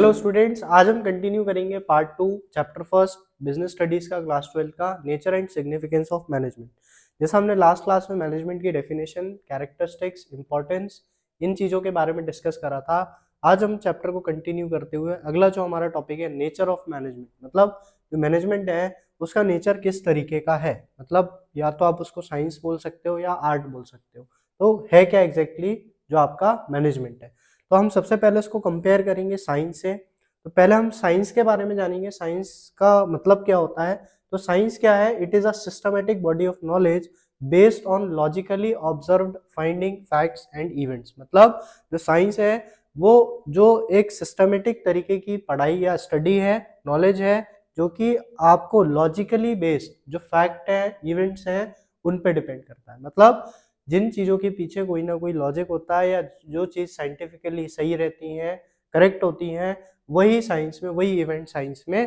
Hello students आज हम continue करेंगे part two chapter first business studies का क्लास ट्वेल्व का nature and significance of management जैसा हमने लास्ट क्लास में मैनेजमेंट की डेफिनेशन कैरेक्टरिस्टिक्स इंपॉर्टेंस इन चीज़ों के बारे में डिस्कस करा था आज हम चैप्टर को कंटिन्यू करते हुए अगला जो हमारा टॉपिक है नेचर ऑफ मैनेजमेंट मतलब जो मैनेजमेंट है उसका नेचर किस तरीके का है मतलब या तो आप उसको साइंस बोल सकते हो या आर्ट बोल सकते हो तो है क्या एग्जैक्टली exactly जो आपका मैनेजमेंट है तो हम सबसे पहले उसको कंपेयर करेंगे साइंस से तो पहले हम साइंस के बारे में जानेंगे साइंस का मतलब क्या होता है तो साइंस क्या है it is a systematic body of knowledge based on logically observe finding facts and events मतलब जो साइंस है वो जो एक सिस्टमेटिक तरीके की पढ़ाई या स्टडी है नॉलेज है जो कि आपको लॉजिकली बेस्ड जो फैक्ट है इवेंट्स हैं उन पर डिपेंड करता है मतलब जिन चीज़ों के पीछे कोई ना कोई लॉजिक होता है या जो चीज़ साइंटिफिकली सही रहती हैं करेक्ट होती हैं वही साइंस में वही इवेंट साइंस में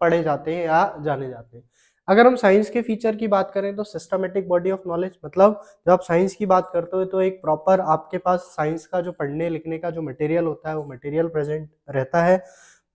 पढ़े जाते हैं या जाने जाते हैं अगर हम साइंस के फीचर की बात करें तो सिस्टमेटिक बॉडी ऑफ नॉलेज मतलब जब आप साइंस की बात करते हो तो एक प्रॉपर आपके पास साइंस का जो पढ़ने लिखने का जो मटेरियल होता है वो मटेरियल प्रेजेंट रहता है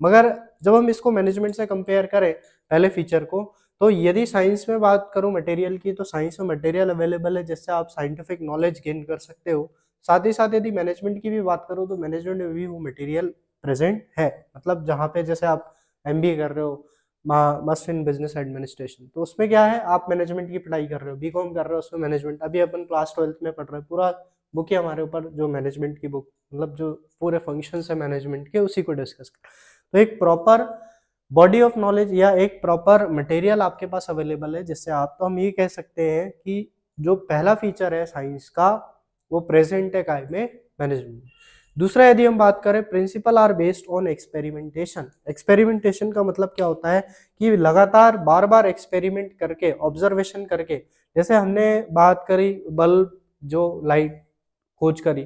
मगर जब हम इसको मैनेजमेंट से कंपेयर करें पहले फीचर को तो यदि साइंस में बात करूँ मटेरियल की तो साइंस में मटेरियल अवेलेबल है जिससे आप साइंटिफिक नॉलेज गेन कर सकते हो साथ ही साथ यदि मैनेजमेंट की भी बात करूँ तो मैनेजमेंट में भी वो मटेरियल प्रेजेंट है मतलब जहां पे जैसे आप एम कर रहे हो मस्ट इन बिजनेस एडमिनिस्ट्रेशन तो उसमें क्या है आप मैनेजमेंट की पढ़ाई कर रहे हो बी कर रहे हो उसमें मैनेजमेंट अभी अपन क्लास ट्वेल्थ में पढ़ रहे हो पूरा बुक ही हमारे ऊपर जो मैनेजमेंट की बुक मतलब जो पूरे फंक्शन है मैनेजमेंट के उसी को डिस्कस कर तो एक प्रॉपर बॉडी ऑफ नॉलेज या एक प्रॉपर मटेरियल आपके पास अवेलेबल है जिससे आप तो हम ये कह सकते हैं कि जो पहला फीचर है साइंस का वो प्रेजेंट है काय में मैनेजमेंट दूसरा यदि हम बात करें principle are based on experimentation experimentation का मतलब क्या होता है कि लगातार बार बार एक्सपेरिमेंट करके ऑब्जर्वेशन करके जैसे हमने बात करी बल्ब जो लाइट खोज करी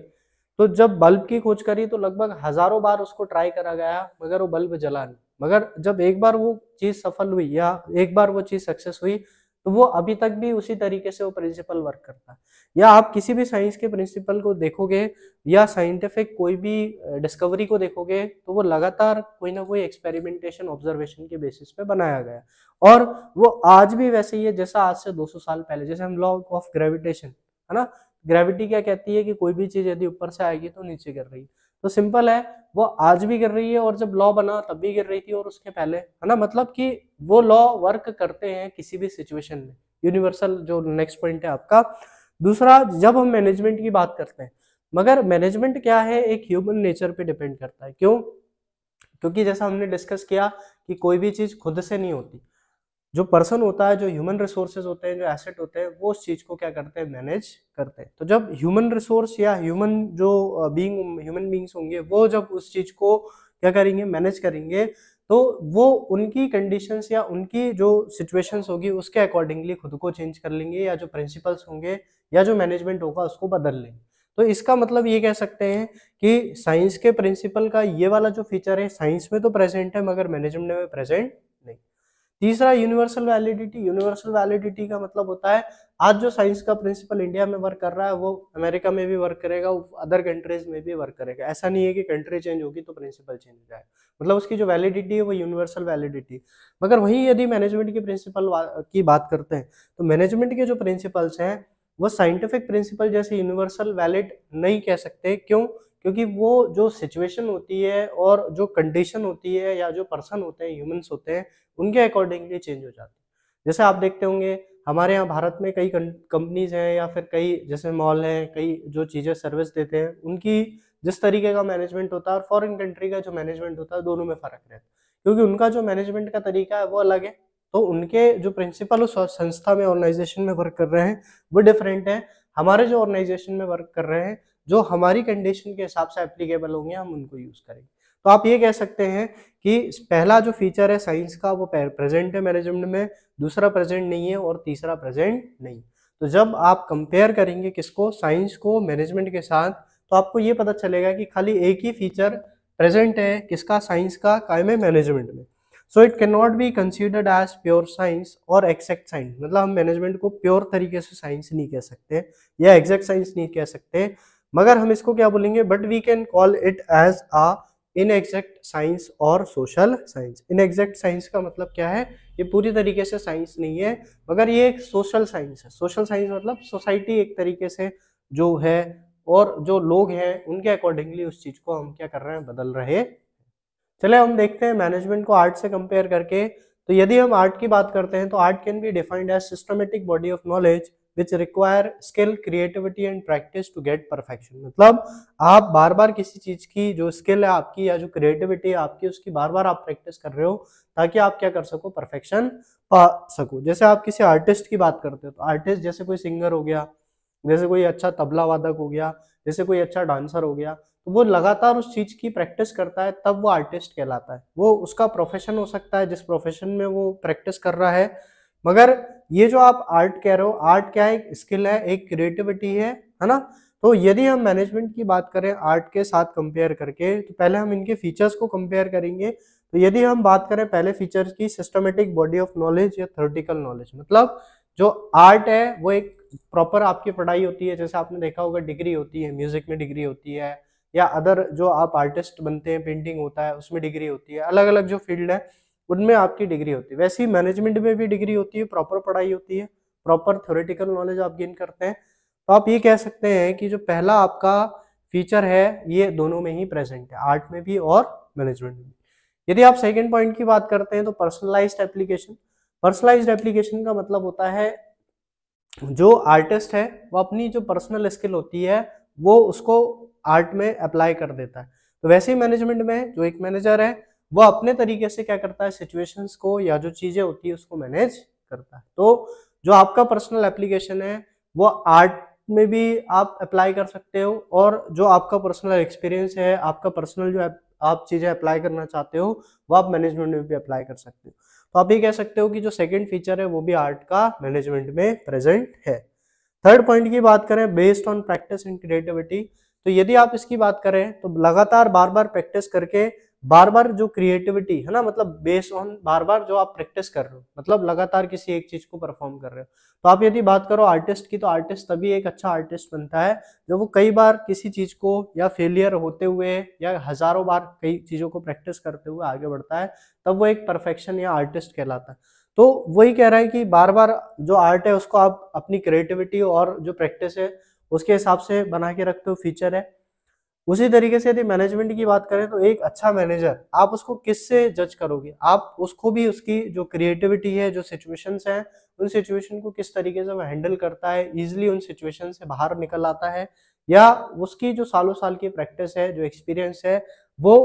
तो जब बल्ब की खोज करी तो लगभग हजारों बार उसको ट्राई करा गया मगर वो बल्ब जला नहीं मगर जब एक बार वो चीज सफल हुई या एक बार वो चीज सक्सेस हुई तो वो अभी तक भी उसी तरीके से वो प्रिंसिपल वर्क करता है या आप किसी भी साइंस के प्रिंसिपल को देखोगे या साइंटिफिक कोई भी डिस्कवरी को देखोगे तो वो लगातार कोई ना कोई एक्सपेरिमेंटेशन ऑब्जर्वेशन के बेसिस पे बनाया गया और वो आज भी वैसे ही है जैसा आज से 200 साल पहले जैसे हम लॉ ऑफ ग्रेविटेशन है ना ग्रेविटी क्या कहती है कि कोई भी चीज यदि ऊपर से आएगी तो नीचे गिर रही है तो सिंपल है वो आज भी गिर रही है और जब लॉ बना तब भी गिर रही थी और उसके पहले है ना मतलब कि वो लॉ वर्क करते हैं किसी भी सिचुएशन में यूनिवर्सल जो नेक्स्ट पॉइंट है आपका दूसरा जब हम मैनेजमेंट की बात करते हैं मगर मैनेजमेंट क्या है एक ह्यूमन नेचर पे डिपेंड करता है क्यों क्योंकि जैसा हमने डिस्कस किया कि कोई भी चीज़ खुद से नहीं होती जो पर्सन होता है जो ह्यूमन रिसोर्सेज होते हैं जो एसेट होते हैं वो उस चीज़ को क्या करते हैं मैनेज करते हैं तो जब ह्यूमन रिसोर्स या ह्यूमन जो बींग ह्यूमन बींग्स होंगे वो जब उस चीज़ को क्या करेंगे मैनेज करेंगे तो वो उनकी कंडीशंस या उनकी जो सिचुएशंस होगी उसके अकॉर्डिंगली खुद को चेंज कर लेंगे या जो प्रिंसिपल्स होंगे या जो मैनेजमेंट होगा उसको बदल लेंगे तो इसका मतलब ये कह सकते हैं कि साइंस के प्रिंसिपल का ये वाला जो फीचर है साइंस में तो प्रेजेंट है मगर मैनेजमेंट में प्रेजेंट तीसरा यूनिवर्सल वैलिडिटी यूनिवर्सल वैलिडिटी का मतलब होता है आज जो साइंस का प्रिंसिपल इंडिया में वर्क कर रहा है वो अमेरिका में भी वर्क करेगा अदर कंट्रीज में भी वर्क करेगा ऐसा नहीं है कि कंट्री चेंज होगी तो प्रिंसिपल चेंज हो जाएगा मतलब उसकी जो वैलिडिटी है वो यूनिवर्सल वैलिडिटी मगर वही यदि मैनेजमेंट के प्रिंसिपल की बात करते हैं तो मैनेजमेंट के जो प्रिंसिपल्स हैं वो साइंटिफिक प्रिंसिपल जैसे यूनिवर्सल वैलिड नहीं कह सकते क्यों क्योंकि वो जो सिचुएशन होती है और जो कंडीशन होती है या जो पर्सन होते हैं ह्यूमंस होते हैं उनके अकॉर्डिंगली चेंज हो जाते है जैसे आप देखते होंगे हमारे यहाँ भारत में कई कंपनीज हैं या फिर कई जैसे मॉल हैं कई जो चीज़ें सर्विस देते हैं उनकी जिस तरीके का मैनेजमेंट होता है और फॉरेन कंट्री का जो मैनेजमेंट होता है दोनों में फ़र्क रहता है क्योंकि उनका जो मैनेजमेंट का तरीका है वो अलग है तो उनके जो प्रिंसिपल उस संस्था में ऑर्गेनाइजेशन में वर्क कर रहे हैं वो डिफरेंट है हमारे जो ऑर्गेनाइजेशन में वर्क कर रहे हैं जो हमारी कंडीशन के हिसाब से एप्लीकेबल होंगे हम उनको यूज करेंगे तो आप ये कह सकते हैं कि पहला जो फीचर है साइंस का वो प्रेजेंट है मैनेजमेंट में दूसरा प्रेजेंट नहीं है और तीसरा प्रेजेंट नहीं तो जब आप कंपेयर करेंगे किसको साइंस को मैनेजमेंट के साथ तो आपको ये पता चलेगा कि खाली एक ही फीचर प्रेजेंट है किसका साइंस का कायम है मैनेजमेंट में so it cannot be considered as pure science और एक्जैक्ट साइंस मतलब हम मैनेजमेंट को प्योर तरीके से साइंस नहीं कह सकते या एग्जैक्ट साइंस नहीं कह सकते मगर हम इसको क्या बोलेंगे but we can call it as a exact science और सोशल साइंस इनएग्जैक्ट साइंस का मतलब क्या है ये पूरी तरीके से साइंस नहीं है मगर ये एक सोशल साइंस है सोशल साइंस मतलब सोसाइटी एक तरीके से जो है और जो लोग हैं उनके अकॉर्डिंगली उस चीज़ को हम क्या कर रहे हैं बदल रहे चले हम देखते हैं मैनेजमेंट को आर्ट से कंपेयर करके तो यदि हम आर्ट की बात करते हैं तो art can be defined as systematic body of knowledge which require skill creativity and practice to get perfection मतलब आप बार बार किसी चीज की जो स्किल है आपकी या जो क्रिएटिविटी है आपकी उसकी बार बार आप प्रैक्टिस कर रहे हो ताकि आप क्या कर सको परफेक्शन पा सको जैसे आप किसी आर्टिस्ट की बात करते हो तो आर्टिस्ट जैसे कोई सिंगर हो गया जैसे कोई अच्छा तबला वादक हो गया जैसे कोई अच्छा डांसर हो गया तो वो लगातार उस चीज़ की प्रैक्टिस करता है तब वो आर्टिस्ट कहलाता है वो उसका प्रोफेशन हो सकता है जिस प्रोफेशन में वो प्रैक्टिस कर रहा है मगर ये जो आप आर्ट कह रहे हो आर्ट क्या है एक स्किल है एक क्रिएटिविटी है है ना तो यदि हम मैनेजमेंट की बात करें आर्ट के साथ कंपेयर करके तो पहले हम इनके फीचर्स को कंपेयर करेंगे तो यदि हम बात करें पहले फीचर्स की सिस्टमेटिक बॉडी ऑफ नॉलेज या थर्टिकल नॉलेज मतलब जो आर्ट है वो एक प्रॉपर आपकी पढ़ाई होती है जैसे आपने देखा होगा डिग्री होती है म्यूजिक में डिग्री होती है या अदर जो आप आर्टिस्ट बनते हैं पेंटिंग होता है उसमें डिग्री होती है अलग अलग जो फील्ड है उनमें आपकी डिग्री होती है वैसे ही मैनेजमेंट में भी डिग्री होती है प्रॉपर पढ़ाई होती है प्रॉपर थ्योरेटिकल नॉलेज आप गेन करते हैं तो आप ये कह सकते हैं कि जो पहला आपका फीचर है ये दोनों में ही प्रेजेंट है आर्ट में भी और मैनेजमेंट में यदि आप सेकेंड पॉइंट की बात करते हैं तो पर्सनलाइज एप्लीकेशन पर्सनलाइज एप्लीकेशन का मतलब होता है जो आर्टिस्ट है वो अपनी जो पर्सनल स्किल होती है वो उसको आर्ट में अप्लाई कर देता है तो वैसे ही मैनेजमेंट में जो एक मैनेजर है वह अपने तरीके से क्या करता है सिचुएशंस को या जो चीजें होती है उसको मैनेज करता है तो जो आपका पर्सनल एप्लीकेशन है वो आर्ट में भी आप अप्लाई कर सकते हो और जो आपका पर्सनल एक्सपीरियंस है आपका पर्सनल जो आप चीज़ें अप्लाई करना चाहते हो वो आप मैनेजमेंट में भी अप्लाई कर सकते हो तो आप ये कह सकते हो कि जो सेकंड फीचर है वो भी आर्ट का मैनेजमेंट में प्रेजेंट है थर्ड पॉइंट की बात करें based on practice and creativity तो यदि आप इसकी बात करें तो लगातार बार बार प्रैक्टिस करके बार बार जो क्रिएटिविटी है ना मतलब बेस ऑन बार बार जो आप प्रैक्टिस कर रहे हो मतलब लगातार किसी एक चीज को परफॉर्म कर रहे हो तो आप यदि बात करो आर्टिस्ट की तो आर्टिस्ट तभी एक अच्छा आर्टिस्ट बनता है जब वो कई बार किसी चीज को या फेलियर होते हुए या हजारों बार कई चीजों को प्रैक्टिस करते हुए आगे बढ़ता है तब वो एक परफेक्शन या आर्टिस्ट कहलाता है तो वही कह रहा है कि बार बार जो आर्ट है उसको आप अपनी क्रिएटिविटी और जो प्रैक्टिस है उसके हिसाब से बना के रखते हो फीचर है उसी तरीके से यदि मैनेजमेंट की बात करें तो एक अच्छा मैनेजर आप उसको किससे जज करोगे आप उसको भी उसकी जो क्रिएटिविटी है जो सिचुएशंस हैं उन सिचुएशन को किस तरीके से वो हैंडल करता है इजिली उन सिचुएशन से बाहर निकल आता है या उसकी जो सालों साल की प्रैक्टिस है जो एक्सपीरियंस है वो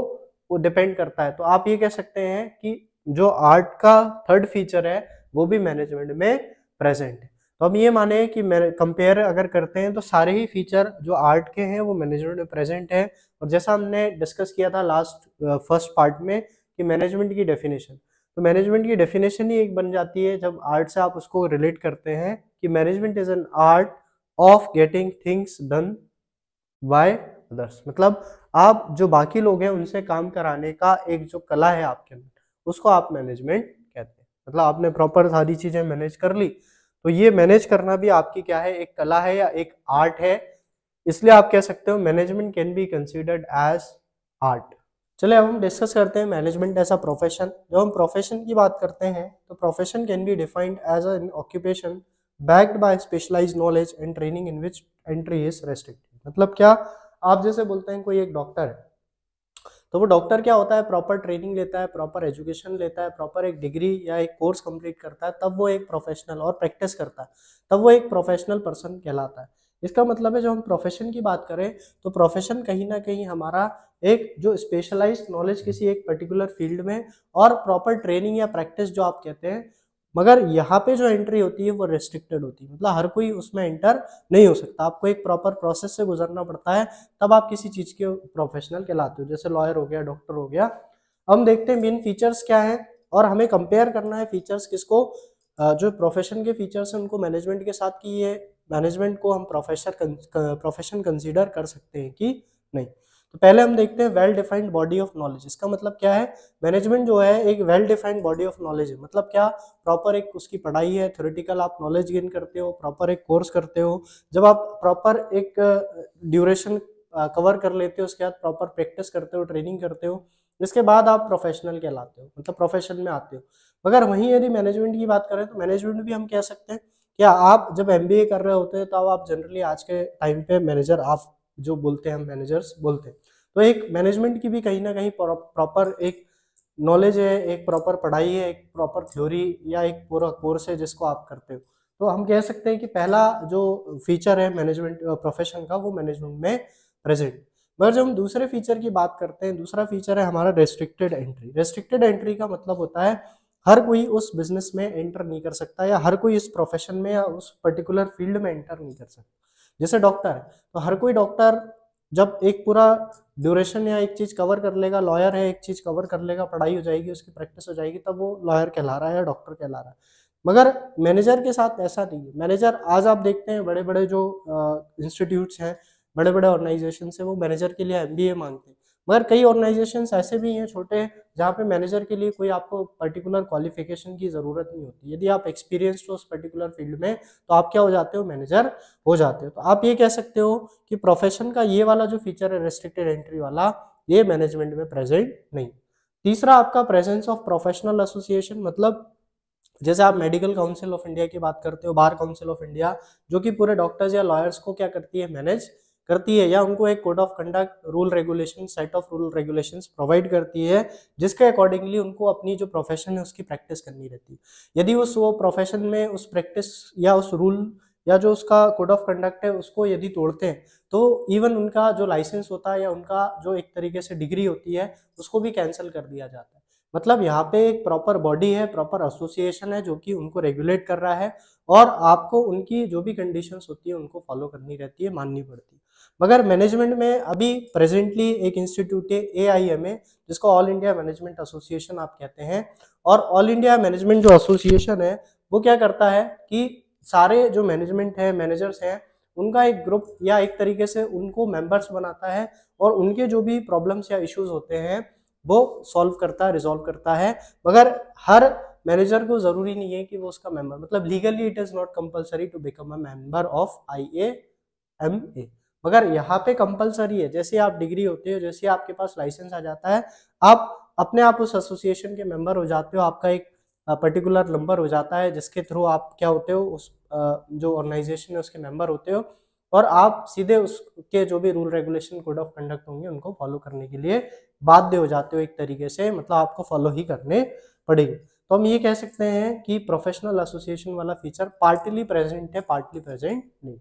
वो डिपेंड करता है तो आप ये कह सकते हैं कि जो आर्ट का थर्ड फीचर है वो भी मैनेजमेंट में प्रेजेंट है तो हम ये माने कि कंपेयर अगर करते हैं तो सारे ही फीचर जो आर्ट के हैं वो मैनेजमेंट में प्रेजेंट है और जैसा हमने डिस्कस किया था लास्ट फर्स्ट पार्ट में कि मैनेजमेंट की डेफिनेशन तो मैनेजमेंट की डेफिनेशन ही एक बन जाती है जब आर्ट से आप उसको रिलेट करते हैं कि management is an art of getting things done by others मतलब आप जो बाकी लोग हैं उनसे काम कराने का एक जो कला है आपके अंदर उसको आप मैनेजमेंट कहते हैं मतलब आपने प्रॉपर सारी चीज़ें मैनेज कर ली तो ये मैनेज करना भी आपकी क्या है एक कला है या एक आर्ट है इसलिए आप कह सकते हो management can be considered as art चले अब हम डिस्कस करते हैं मैनेजमेंट एज अ प्रोफेशन जब हम प्रोफेशन की बात करते हैं तो profession can be defined as an occupation backed by specialize knowledge and training in which entry is restricted मतलब क्या आप जैसे बोलते हैं कोई एक डॉक्टर है तो वो डॉक्टर क्या होता है प्रॉपर ट्रेनिंग लेता है प्रॉपर एजुकेशन लेता है प्रॉपर एक डिग्री या एक कोर्स कंप्लीट करता है तब वो एक प्रोफेशनल और प्रैक्टिस करता है तब वो एक प्रोफेशनल पर्सन कहलाता है इसका मतलब है जब हम प्रोफेशन की बात करें तो प्रोफेशन कहीं ना कहीं हमारा एक जो स्पेशलाइज्ड नॉलेज किसी एक पर्टिकुलर फील्ड में और प्रॉपर ट्रेनिंग या प्रैक्टिस जो आप कहते हैं मगर यहाँ पे जो एंट्री होती है वो रेस्ट्रिक्टेड होती है मतलब हर कोई उसमें एंटर नहीं हो सकता आपको एक प्रॉपर प्रोसेस से गुजरना पड़ता है तब आप किसी चीज़ के प्रोफेशनल कहलाते हो जैसे लॉयर हो गया डॉक्टर हो गया हम देखते हैं मेन फीचर्स क्या है और हमें कंपेयर करना है फीचर्स किसको जो प्रोफेशन के फीचर्स हैं उनको मैनेजमेंट के साथ की है मैनेजमेंट को हम प्रोफेशन प्रोफेशन कंसिडर कर सकते हैं कि नहीं तो पहले हम देखते हैं well defined body of knowledge इसका मतलब क्या है मैनेजमेंट जो है एक well defined body of knowledge है मतलब क्या प्रॉपर एक उसकी पढ़ाई है थ्योरेटिकल आप नॉलेज गेन करते हो प्रॉपर एक कोर्स करते हो जब आप प्रॉपर एक ड्यूरेशन कवर कर लेते हो उसके बाद प्रॉपर प्रैक्टिस करते हो ट्रेनिंग करते हो इसके बाद आप प्रोफेशनल कहलाते हो मतलब प्रोफेशन में आते हो मगर वहीं यदि मैनेजमेंट की बात करें तो मैनेजमेंट भी हम कह सकते हैं क्या आप जब एम कर रहे होते हैं तो आप जनरली आज के टाइम पे मैनेजर आप जो बोलते हैं हम मैनेजर्स बोलते हैं तो एक मैनेजमेंट की भी कहीं ना कहीं प्रॉपर एक नॉलेज है एक प्रॉपर पढ़ाई है एक प्रॉपर थ्योरी या एक पूरा कोर्स है जिसको आप करते हो तो हम कह सकते हैं कि पहला जो फीचर है मैनेजमेंट प्रोफेशन का वो मैनेजमेंट में प्रेजेंट मगर जब हम दूसरे फीचर की बात करते हैं दूसरा फीचर है हमारा रेस्ट्रिक्टेड एंट्री रेस्ट्रिक्टेड एंट्री का मतलब होता है हर कोई उस बिजनेस में एंटर नहीं कर सकता या हर कोई इस प्रोफेशन में या उस पर्टिकुलर फील्ड में एंटर नहीं कर सकता जैसे डॉक्टर है तो हर कोई डॉक्टर जब एक पूरा ड्यूरेशन या एक चीज़ कवर कर लेगा लॉयर है एक चीज़ कवर कर लेगा पढ़ाई हो जाएगी उसकी प्रैक्टिस हो जाएगी तब वो लॉयर कहला रहा है या डॉक्टर कहला रहा है मगर मैनेजर के साथ ऐसा नहीं है मैनेजर आज आप देखते हैं बड़े बड़े जो इंस्टीट्यूट्स हैं बड़े बड़े ऑर्गेनाइजेशन है वो मैनेजर के लिए एम मांगते हैं मगर कई ऑर्गेनाइजेशंस ऐसे भी हैं छोटे जहाँ पे मैनेजर के लिए कोई आपको पर्टिकुलर क्वालिफिकेशन की ज़रूरत नहीं होती यदि आप एक्सपीरियंस हो उस पर्टिकुलर फील्ड में तो आप क्या हो जाते हो मैनेजर हो जाते हो तो आप ये कह सकते हो कि प्रोफेशन का ये वाला जो फीचर है रेस्ट्रिक्टेड एंट्री वाला ये मैनेजमेंट में प्रेजेंट नहीं तीसरा आपका प्रेजेंस ऑफ प्रोफेशनल एसोसिएशन मतलब जैसे आप मेडिकल काउंसिल ऑफ इंडिया की बात करते हो बार काउंसिल ऑफ इंडिया जो कि पूरे डॉक्टर्स या लॉयर्स को क्या करती है मैनेज करती है या उनको एक code of conduct rule regulation set of rule regulation provide करती है जिसके अकॉर्डिंगली उनको अपनी जो प्रोफेशन है उसकी प्रैक्टिस करनी रहती है यदि उस वो प्रोफेशन में उस प्रैक्टिस या उस रूल या जो उसका कोड ऑफ कंडक्ट है उसको यदि तोड़ते हैं तो इवन उनका जो लाइसेंस होता है या उनका जो एक तरीके से डिग्री होती है उसको भी कैंसिल कर दिया जाता है मतलब यहाँ पे एक प्रॉपर बॉडी है प्रॉपर एसोसिएशन है जो कि उनको रेगुलेट कर रहा है और आपको उनकी जो भी कंडीशंस होती है उनको फॉलो करनी रहती है माननी पड़ती है मगर मैनेजमेंट में अभी प्रेजेंटली एक इंस्टीट्यूट है ए आई एम ए जिसको ऑल इंडिया मैनेजमेंट एसोसिएशन आप कहते हैं और ऑल इंडिया मैनेजमेंट जो एसोसिएशन है वो क्या करता है कि सारे जो मैनेजमेंट है मैनेजर्स हैं उनका एक ग्रुप या एक तरीके से उनको मेंबर्स बनाता है और उनके जो भी प्रॉब्लम्स या इश्यूज होते हैं वो सॉल्व करता है रिजॉल्व करता है मगर हर मैनेजर को जरूरी नहीं है कि वो उसका मेंबर मतलब legally it is not compulsory to become a member of I A M A मगर यहाँ पे कंपलसरी है जैसे आप डिग्री होते हो जैसे आपके पास लाइसेंस आ जाता है आप अपने आप उस एसोसिएशन के मेंबर हो जाते हो आपका एक पर्टिकुलर नंबर हो जाता है जिसके थ्रू आप क्या होते हो उस जो ऑर्गेनाइजेशन है उसके मेंबर होते हो और आप सीधे उसके जो भी rule regulation code of conduct होंगे उनको फॉलो करने के लिए बाध्य हो जाते हो एक तरीके से मतलब आपको फॉलो ही करने पड़ेंगे तो हम ये कह सकते हैं कि प्रोफेशनल एसोसिएशन वाला फीचर पार्टली प्रेजेंट है पार्टली प्रेजेंट नहीं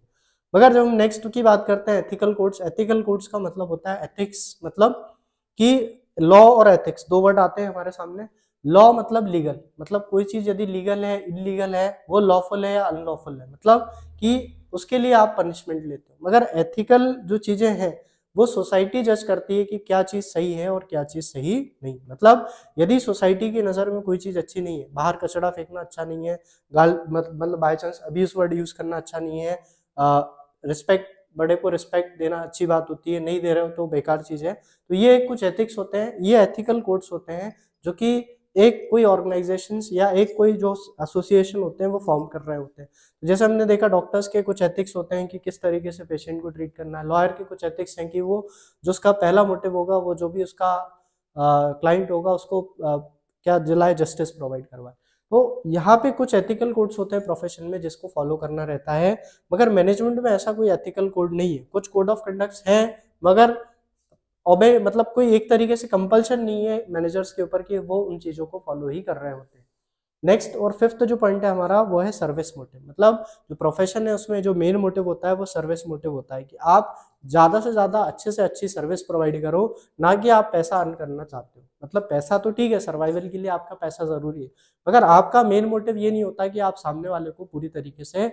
मगर जब हम नेक्स्ट की बात करते हैं एथिकल कोड्स एथिकल कोड्स का मतलब होता है एथिक्स मतलब कि लॉ और एथिक्स दो वर्ड आते हैं हमारे सामने लॉ मतलब लीगल मतलब कोई चीज यदि लीगल है इनलीगल है वो लॉफुल है या अनलॉफुल है मतलब कि उसके लिए आप पनिशमेंट लेते हो मगर एथिकल जो चीजें हैं वो सोसाइटी जज करती है कि क्या चीज सही है और क्या चीज सही नहीं मतलब यदि सोसाइटी की नजर में कोई चीज अच्छी नहीं है बाहर कचरा फेंकना अच्छा नहीं है गाल मतलब बाय चांस अभी उस वर्ड यूज करना अच्छा नहीं है रिस्पेक्ट बड़े को रिस्पेक्ट देना अच्छी बात होती है नहीं दे रहे हो तो बेकार चीज़ है तो ये कुछ एथिक्स होते हैं ये एथिकल कोड्स होते हैं जो कि एक कोई ऑर्गेनाइजेशन या एक कोई जो एसोसिएशन होते हैं वो फॉर्म कर रहे होते हैं तो जैसे हमने देखा डॉक्टर्स के कुछ एथिक्स होते हैं कि किस तरीके से पेशेंट को ट्रीट करना है लॉयर के कुछ एथिक्स हैं कि वो जो उसका पहला मोटिव होगा वो जो भी उसका क्लाइंट होगा उसको आ, क्या दिलाए जस्टिस प्रोवाइड करवाए तो यहाँ पे कुछ एथिकल कोड्स होते हैं प्रोफेशन में जिसको फॉलो करना रहता है मगर मैनेजमेंट में ऐसा कोई एथिकल कोड नहीं है कुछ कोड ऑफ कंडक्ट्स हैं मगर ओबे मतलब कोई एक तरीके से कंपल्शन नहीं है मैनेजर्स के ऊपर कि वो उन चीज़ों को फॉलो ही कर रहे होते हैं नेक्स्ट और फिफ्थ जो पॉइंट है हमारा वो है सर्विस मोटिव मतलब जो प्रोफेशन है उसमें जो मेन मोटिव होता है वो सर्विस मोटिव होता है कि आप ज़्यादा से ज़्यादा अच्छे से अच्छी सर्विस प्रोवाइड करो ना कि आप पैसा अर्न करना चाहते हो मतलब पैसा तो ठीक है सर्वाइवल के लिए आपका पैसा जरूरी है मगर आपका मेन मोटिव ये नहीं होता कि आप सामने वाले को पूरी तरीके से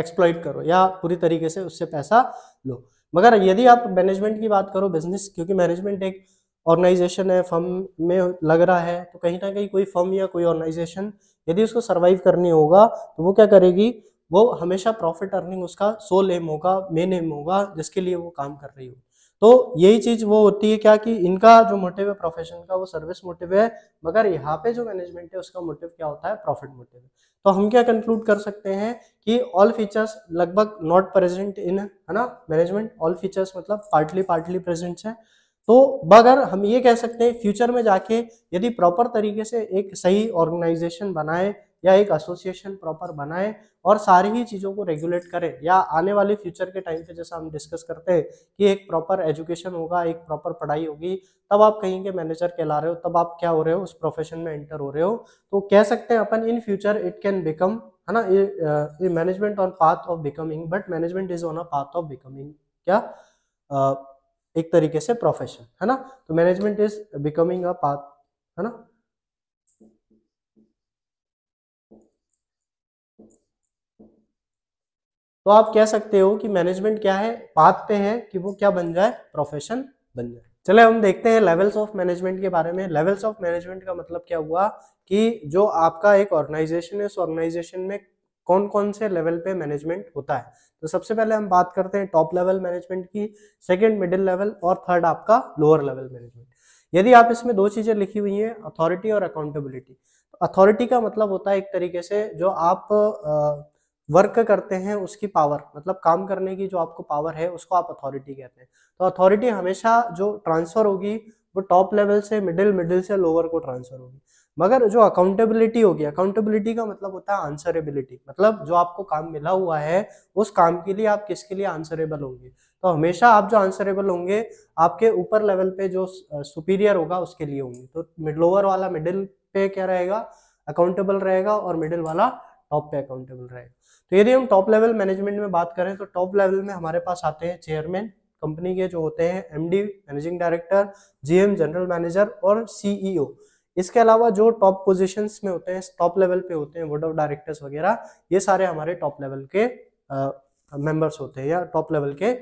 एक्सप्लॉइट करो या पूरी तरीके से उससे पैसा लो मगर यदि आप मैनेजमेंट की बात करो बिजनेस क्योंकि मैनेजमेंट एक ऑर्गेनाइजेशन है फर्म में लग रहा है तो कहीं ना कहीं कोई फर्म या कोई ऑर्गेनाइजेशन यदि उसको सर्वाइव करनी होगा तो वो क्या करेगी वो हमेशा प्रॉफिट अर्निंग उसका सोल एम होगा मेन एम होगा जिसके लिए वो काम कर रही होगी तो यही चीज वो होती है क्या कि इनका जो मोटिव है प्रोफेशन का वो सर्विस मोटिव है मगर यहाँ पे जो मैनेजमेंट है उसका मोटिव क्या होता है प्रॉफिट मोटिव तो हम क्या कंक्लूड कर सकते हैं कि ऑल फीचर्स लगभग नॉट प्रेजेंट इन है ना मैनेजमेंट ऑल फीचर्स मतलब पार्टली पार्टली प्रेजेंट है तो मगर हम ये कह सकते हैं फ्यूचर में जाके यदि प्रॉपर तरीके से एक सही ऑर्गेनाइजेशन बनाए या एक एसोसिएशन प्रॉपर बनाए और सारी ही चीज़ों को रेगुलेट करें या आने वाले फ्यूचर के टाइम पे जैसा हम डिस्कस करते हैं कि एक प्रॉपर एजुकेशन होगा एक प्रॉपर पढ़ाई होगी तब आप कहेंगे मैनेजर कहला रहे हो तब आप क्या हो रहे हो उस प्रोफेशन में एंटर हो रहे हो तो कह सकते हैं अपन in future it can become है ना management on path of becoming but management is on a path of becoming क्या uh, एक तरीके से प्रोफेशन है ना तो management is becoming a path है ना तो आप कह सकते हो कि मैनेजमेंट क्या है बात पे है कि वो क्या बन जाए प्रोफेशन बन जाए चले हम देखते हैं लेवल्स ऑफ मैनेजमेंट के बारे में लेवल्स ऑफ मैनेजमेंट का मतलब क्या हुआ कि जो आपका एक ऑर्गेनाइजेशन है उस ऑर्गेनाइजेशन में कौन कौन से लेवल पे मैनेजमेंट होता है तो सबसे पहले हम बात करते हैं टॉप लेवल मैनेजमेंट की सेकेंड मिडिल लेवल और थर्ड आपका लोअर लेवल मैनेजमेंट यदि आप इसमें दो चीजें लिखी हुई हैं अथॉरिटी और अकाउंटेबिलिटी अथॉरिटी तो का मतलब होता है एक तरीके से जो आप आ, वर्क करते हैं उसकी पावर मतलब काम करने की जो आपको पावर है उसको आप अथॉरिटी कहते हैं तो अथॉरिटी हमेशा जो ट्रांसफर होगी वो टॉप लेवल से मिडिल मिडिल से लोअर को ट्रांसफर होगी मगर जो अकाउंटेबिलिटी होगी अकाउंटेबिलिटी का मतलब होता है आंसरेबिलिटी मतलब जो आपको काम मिला हुआ है उस काम के लिए आप किसके लिए आंसरेबल होंगे तो हमेशा आप जो आंसरेबल होंगे आपके ऊपर लेवल पे जो सुपीरियर होगा उसके लिए होंगे तो लोअर वाला मिडिल पे क्या रहेगा अकाउंटेबल रहेगा और मिडिल वाला टॉप पे अकाउंटेबल रहेगा तो यदि हम टॉप लेवल मैनेजमेंट में बात करें तो टॉप लेवल में हमारे पास आते हैं चेयरमैन कंपनी के जो होते हैं MD managing director GM general manager और सीईओ e इसके अलावा जो टॉप पोजीशंस में होते हैं टॉप लेवल पे होते हैं बोर्ड ऑफ डायरेक्टर्स वगैरह ये सारे हमारे टॉप लेवल के मेंबर्स होते हैं या टॉप लेवल के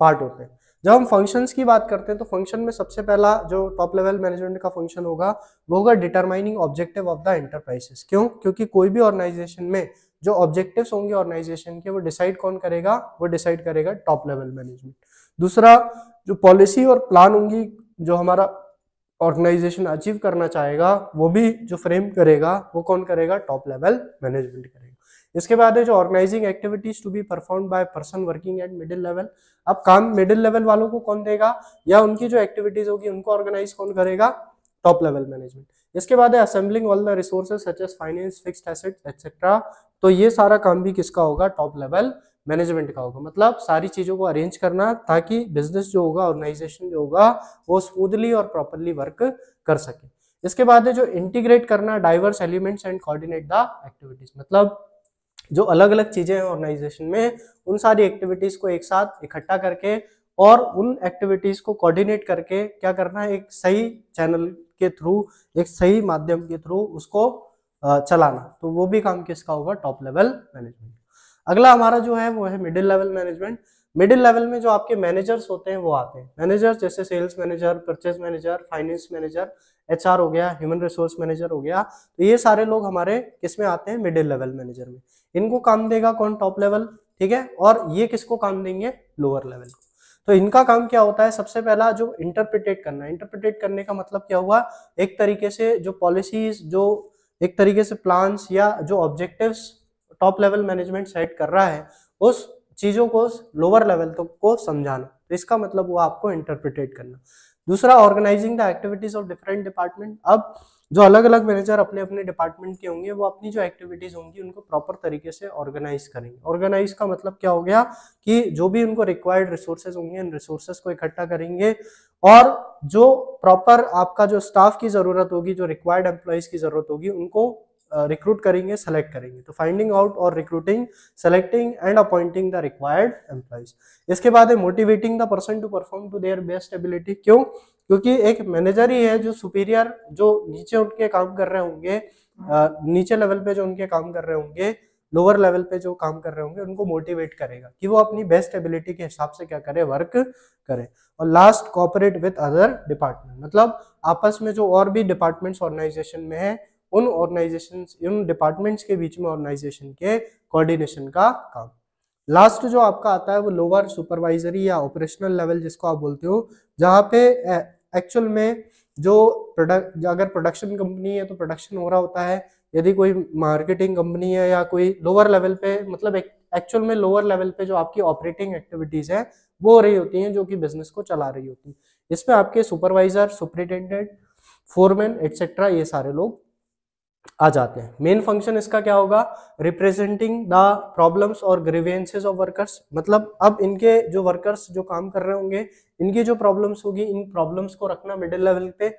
पार्ट होते हैं जब हम फंक्शंस की बात करते हैं तो फंक्शन में सबसे पहला जो टॉप लेवल मैनेजमेंट का फंक्शन होगा वो होगा determining objective of the enterprises क्यों क्योंकि कोई भी ऑर्गेनाइजेशन में जो ऑब्जेक्टिव्स होंगे ऑर्गेनाइजेशन के वो डिसाइड कौन करेगा वो डिसाइड करेगा टॉप लेवल मैनेजमेंट दूसरा जो पॉलिसी और प्लान होंगी जो हमारा ऑर्गेनाइजेशन अचीव करना चाहेगा वो भी जो फ्रेम करेगा वो कौन करेगा टॉप लेवल मैनेजमेंट करेगा इसके बाद है जो organizing activities to be perform by person working at middle level अब काम मिडिल लेवल वालों को कौन देगा या उनकी जो एक्टिविटीज होगी उनको ऑर्गेनाइज कौन करेगा टॉप लेवल मैनेजमेंट इसके बाद है assembling all the resources such as finance fixed assets etcetera तो ये सारा काम भी किसका होगा टॉप लेवल मैनेजमेंट का होगा मतलब सारी चीज़ों को अरेंज करना ताकि बिजनेस जो होगा ऑर्गेनाइजेशन जो होगा वो स्मूथली और प्रॉपरली वर्क कर सके इसके बाद है जो इंटीग्रेट करना diverse elements and coordinate the activities मतलब जो अलग अलग चीजें हैं ऑर्गेनाइजेशन में उन सारी एक्टिविटीज को एक साथ इकट्ठा करके और उन एक्टिविटीज को कोऑर्डिनेट करके क्या करना है एक सही चैनल के थ्रू एक सही माध्यम के थ्रू उसको चलाना तो वो भी काम किसका होगा टॉप लेवल मैनेजमेंट अगला हमारा जो है वो है middle level management middle level में जो आपके मैनेजर्स होते हैं वो आते हैं मैनेजर जैसे sales manager purchase manager finance manager H हो गया ह्यूमन रिसोर्स मैनेजर हो गया तो ये सारे लोग हमारे किसमें आते हैं मिडिल लेवल मैनेजर में इनको काम देगा कौन टॉप लेवल ठीक है और ये किसको काम देंगे लोअर लेवल को तो इनका काम क्या होता है सबसे पहला जो इंटरप्रिटेट करना इंटरप्रिटेट करने का मतलब क्या हुआ एक तरीके से जो पॉलिसीज जो एक तरीके से प्लान्स या जो objectives top level management set कर रहा है उस चीज़ों को लोअर लेवल तो को समझाना तो इसका मतलब वो आपको इंटरप्रिटेट करना दूसरा organizing the activities of different department अब जो अलग अलग मैनेजर अपने अपने डिपार्टमेंट के होंगे वो अपनी जो एक्टिविटीज होंगी उनको प्रॉपर तरीके से ऑर्गेनाइज करेंगे ऑर्गेनाइज का मतलब क्या हो गया कि जो भी उनको रिक्वायर्ड रिसोर्सेज होंगे उन रिसोर्सेज को इकट्ठा करेंगे और जो प्रॉपर आपका जो स्टाफ की जरूरत होगी जो रिक्वायर्ड एम्प्लॉयज की जरूरत होगी उनको रिक्रूट करेंगे सेलेक्ट करेंगे तो फाइंडिंग आउट और recruiting selecting and appointing the required employees इसके बाद है motivating the person to perform to their best ability क्यों क्योंकि एक मैनेजर ही है जो सुपीरियर जो नीचे उनके काम कर रहे होंगे हाँ। नीचे लेवल पे जो उनके काम कर रहे होंगे लोअर लेवल पे जो काम कर रहे होंगे उनको मोटिवेट करेगा कि वो अपनी बेस्ट एबिलिटी के हिसाब से क्या करे वर्क करे और last cooperate with other department मतलब आपस में जो और भी डिपार्टमेंट्स ऑर्गेनाइजेशन में है उन ऑर्गेनाइजेशन उन डिपार्टमेंट्स के बीच में ऑर्गेनाइजेशन के कोऑर्डिनेशन का काम लास्ट जो आपका आता है वो लोअर सुपरवाइजरी या ऑपरेशनल लेवल जिसको आप बोलते हो जहाँ पे एक्चुअल में जो प्रोडक्ट अगर प्रोडक्शन कंपनी है तो प्रोडक्शन हो रहा होता है यदि कोई मार्केटिंग कंपनी है या कोई लोअर लेवल पे मतलब एक्चुअल में लोअर लेवल पे जो आपकी ऑपरेटिंग एक्टिविटीज है वो हो रही होती हैं जो कि बिजनेस को चला रही होती है इसमें आपके सुपरवाइजर सुपरिटेंडेंट फोरमैन एटसेट्रा ये सारे लोग आ जाते हैं मेन फंक्शन इसका क्या होगा रिप्रेजेंटिंग द प्रॉब्लम्स और ग्रीवियंसेस ऑफ वर्कर्स मतलब अब इनके जो वर्कर्स जो काम कर रहे होंगे इनकी जो प्रॉब्लम्स होगी इन प्रॉब्लम्स को रखना मिडिल लेवल पे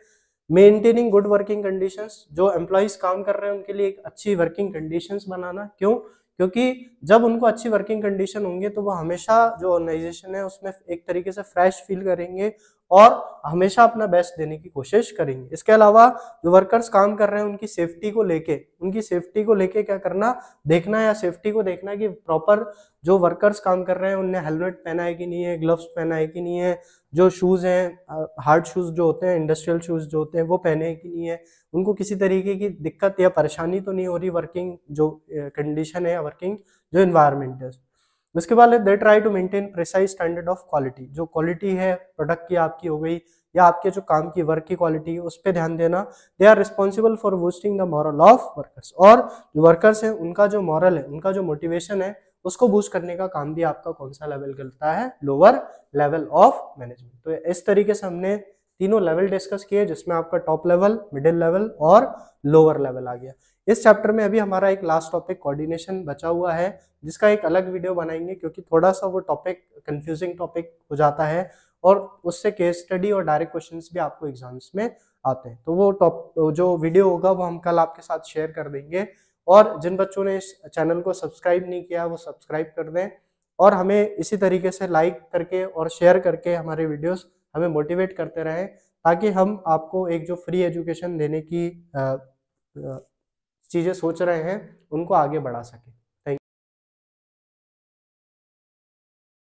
मेंटेनिंग गुड वर्किंग कंडीशंस जो एम्प्लॉयज काम कर रहे हैं उनके लिए एक अच्छी वर्किंग कंडीशंस बनाना क्यों क्योंकि जब उनको अच्छी वर्किंग कंडीशन होंगे तो वो हमेशा जो ऑर्गेनाइजेशन है उसमें एक तरीके से फ्रेश फील करेंगे और हमेशा अपना बेस्ट देने की कोशिश करेंगे इसके अलावा जो वर्कर्स काम कर रहे हैं उनकी सेफ्टी को लेके उनकी सेफ्टी को लेके क्या करना देखना या सेफ्टी को देखना कि प्रॉपर जो वर्कर्स काम कर रहे हैं उनने हेलमेट पहना है कि नहीं है ग्लव्स पहना है कि नहीं है जो शूज़ हैं हार्ड शूज़ जो होते हैं इंडस्ट्रियल शूज़ जो होते हैं वो पहने हैं कि नहीं है उनको किसी तरीके की दिक्कत या परेशानी तो नहीं हो रही वर्किंग जो कंडीशन है वर्किंग जो इन्वायरमेंट है उसके बाद they try to maintain precise standard of quality जो क्वालिटी है प्रोडक्ट की आपकी हो गई या आपके जो काम की वर्क की क्वालिटी है उस पर ध्यान देना they are responsible for boosting the morale of workers और जो वर्कर्स हैं उनका जो मॉरल है उनका जो मोटिवेशन है उसको बूस्ट करने का काम भी आपका कौन सा लेवल करता है लोअर लेवल ऑफ मैनेजमेंट तो इस तरीके से हमने तीनों लेवल डिस्कस किए जिसमें आपका टॉप लेवल मिडिल लेवल और लोअर लेवल आ गया इस चैप्टर में अभी हमारा एक लास्ट टॉपिक कोऑर्डिनेशन बचा हुआ है जिसका एक अलग वीडियो बनाएंगे क्योंकि थोड़ा सा वो टॉपिक कंफ्यूजिंग टॉपिक हो जाता है और उससे केस स्टडी और डायरेक्ट क्वेश्चंस भी आपको एग्जाम्स में आते हैं तो वो टॉप जो वीडियो होगा वो हम कल आपके साथ शेयर कर देंगे और जिन बच्चों ने इस चैनल को सब्सक्राइब नहीं किया वो सब्सक्राइब कर दें और हमें इसी तरीके से लाइक करके और शेयर करके हमारे वीडियोस हमें मोटिवेट करते रहें ताकि हम आपको एक जो फ्री एजुकेशन देने की आ, आ, चीज़ें सोच रहे हैं उनको आगे बढ़ा सकें